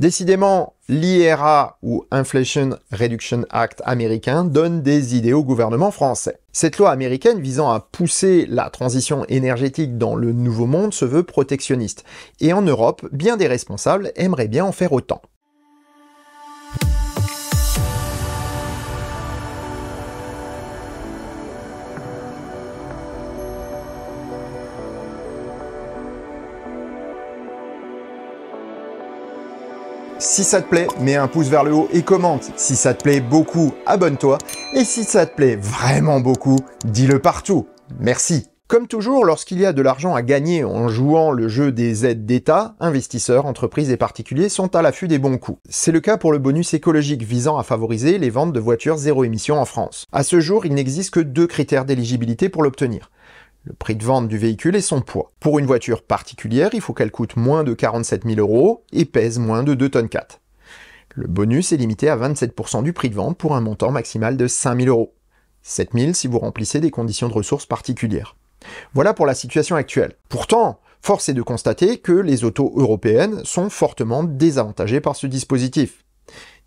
Décidément, l'IRA ou Inflation Reduction Act américain donne des idées au gouvernement français. Cette loi américaine visant à pousser la transition énergétique dans le nouveau monde se veut protectionniste, et en Europe, bien des responsables aimeraient bien en faire autant. Si ça te plaît, mets un pouce vers le haut et commente. Si ça te plaît beaucoup, abonne-toi. Et si ça te plaît vraiment beaucoup, dis-le partout. Merci. Comme toujours, lorsqu'il y a de l'argent à gagner en jouant le jeu des aides d'État, investisseurs, entreprises et particuliers sont à l'affût des bons coups. C'est le cas pour le bonus écologique visant à favoriser les ventes de voitures zéro émission en France. À ce jour, il n'existe que deux critères d'éligibilité pour l'obtenir le prix de vente du véhicule et son poids. Pour une voiture particulière, il faut qu'elle coûte moins de 47 000 euros et pèse moins de 2 tonnes 4. Le bonus est limité à 27% du prix de vente pour un montant maximal de 5 000 euros. 7 000 si vous remplissez des conditions de ressources particulières. Voilà pour la situation actuelle. Pourtant, force est de constater que les autos européennes sont fortement désavantagées par ce dispositif.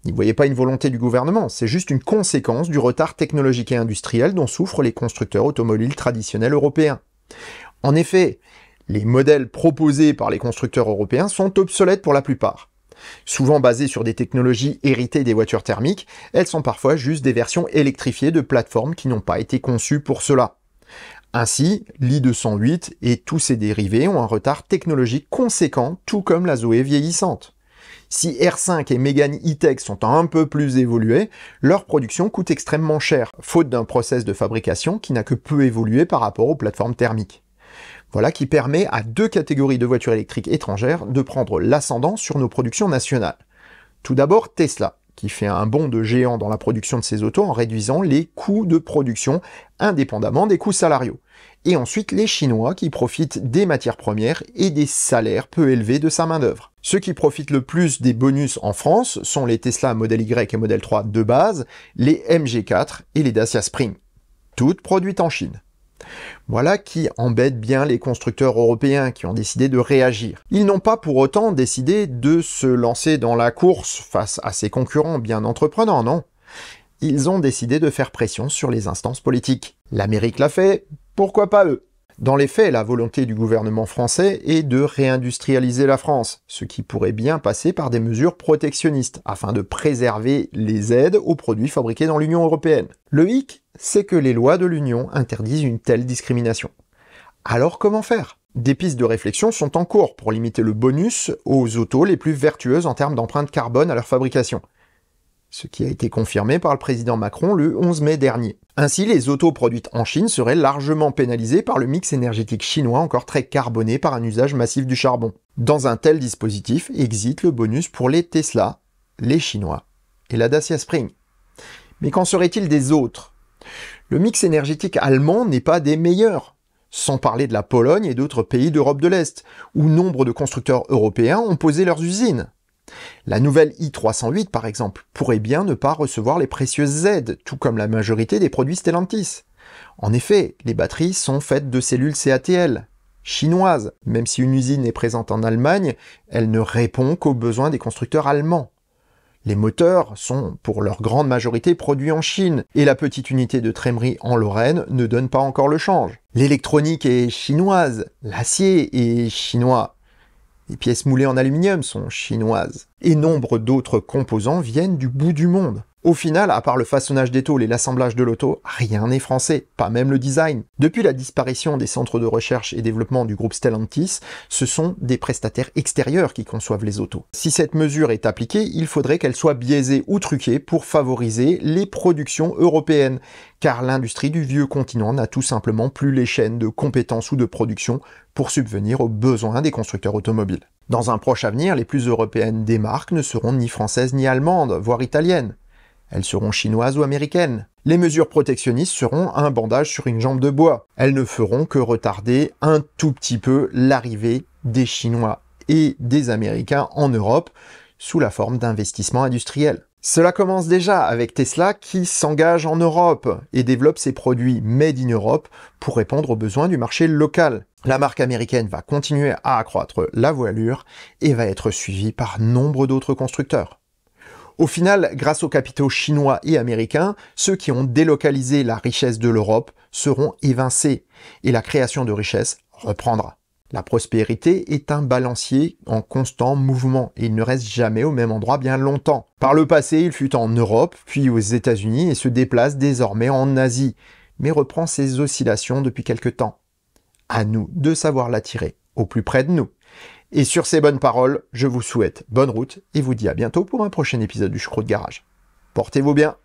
N'y voyez pas une volonté du gouvernement, c'est juste une conséquence du retard technologique et industriel dont souffrent les constructeurs automobiles traditionnels européens. En effet, les modèles proposés par les constructeurs européens sont obsolètes pour la plupart. Souvent basés sur des technologies héritées des voitures thermiques, elles sont parfois juste des versions électrifiées de plateformes qui n'ont pas été conçues pour cela. Ainsi, l'i208 et tous ses dérivés ont un retard technologique conséquent, tout comme la Zoé vieillissante. Si R5 et Mégane E-Tech sont un peu plus évolués, leur production coûte extrêmement cher, faute d'un process de fabrication qui n'a que peu évolué par rapport aux plateformes thermiques. Voilà qui permet à deux catégories de voitures électriques étrangères de prendre l'ascendant sur nos productions nationales. Tout d'abord Tesla qui fait un bond de géant dans la production de ses autos en réduisant les coûts de production indépendamment des coûts salariaux. Et ensuite les Chinois qui profitent des matières premières et des salaires peu élevés de sa main-d'œuvre. Ceux qui profitent le plus des bonus en France sont les Tesla Model Y et Model 3 de base, les MG4 et les Dacia Spring, toutes produites en Chine. Voilà qui embête bien les constructeurs européens qui ont décidé de réagir. Ils n'ont pas pour autant décidé de se lancer dans la course face à ces concurrents bien entreprenants, non Ils ont décidé de faire pression sur les instances politiques. L'Amérique l'a fait, pourquoi pas eux dans les faits, la volonté du gouvernement français est de réindustrialiser la France, ce qui pourrait bien passer par des mesures protectionnistes, afin de préserver les aides aux produits fabriqués dans l'Union européenne. Le hic, c'est que les lois de l'Union interdisent une telle discrimination. Alors comment faire Des pistes de réflexion sont en cours pour limiter le bonus aux autos les plus vertueuses en termes d'empreinte carbone à leur fabrication ce qui a été confirmé par le président Macron le 11 mai dernier. Ainsi, les autos produites en Chine seraient largement pénalisées par le mix énergétique chinois encore très carboné par un usage massif du charbon. Dans un tel dispositif existe le bonus pour les Tesla, les Chinois et la Dacia Spring. Mais qu'en serait-il des autres Le mix énergétique allemand n'est pas des meilleurs, sans parler de la Pologne et d'autres pays d'Europe de l'Est, où nombre de constructeurs européens ont posé leurs usines. La nouvelle i308, par exemple, pourrait bien ne pas recevoir les précieuses aides, tout comme la majorité des produits Stellantis. En effet, les batteries sont faites de cellules CATL, chinoises. Même si une usine est présente en Allemagne, elle ne répond qu'aux besoins des constructeurs allemands. Les moteurs sont pour leur grande majorité produits en Chine et la petite unité de trémerie en Lorraine ne donne pas encore le change. L'électronique est chinoise, l'acier est chinois, les pièces moulées en aluminium sont chinoises et nombre d'autres composants viennent du bout du monde. Au final, à part le façonnage des tôles et l'assemblage de l'auto, rien n'est français, pas même le design. Depuis la disparition des centres de recherche et développement du groupe Stellantis, ce sont des prestataires extérieurs qui conçoivent les autos. Si cette mesure est appliquée, il faudrait qu'elle soit biaisée ou truquée pour favoriser les productions européennes, car l'industrie du vieux continent n'a tout simplement plus les chaînes de compétences ou de production pour subvenir aux besoins des constructeurs automobiles. Dans un proche avenir, les plus européennes des marques ne seront ni françaises ni allemandes, voire italiennes. Elles seront chinoises ou américaines. Les mesures protectionnistes seront un bandage sur une jambe de bois. Elles ne feront que retarder un tout petit peu l'arrivée des Chinois et des Américains en Europe sous la forme d'investissements industriels. Cela commence déjà avec Tesla qui s'engage en Europe et développe ses produits Made in Europe pour répondre aux besoins du marché local la marque américaine va continuer à accroître la voilure et va être suivie par nombre d'autres constructeurs. Au final, grâce aux capitaux chinois et américains, ceux qui ont délocalisé la richesse de l'Europe seront évincés et la création de richesses reprendra. La prospérité est un balancier en constant mouvement et il ne reste jamais au même endroit bien longtemps. Par le passé, il fut en Europe, puis aux États-Unis et se déplace désormais en Asie, mais reprend ses oscillations depuis quelques temps à nous de savoir l'attirer au plus près de nous. Et sur ces bonnes paroles, je vous souhaite bonne route et vous dis à bientôt pour un prochain épisode du Choucroute de Garage. Portez-vous bien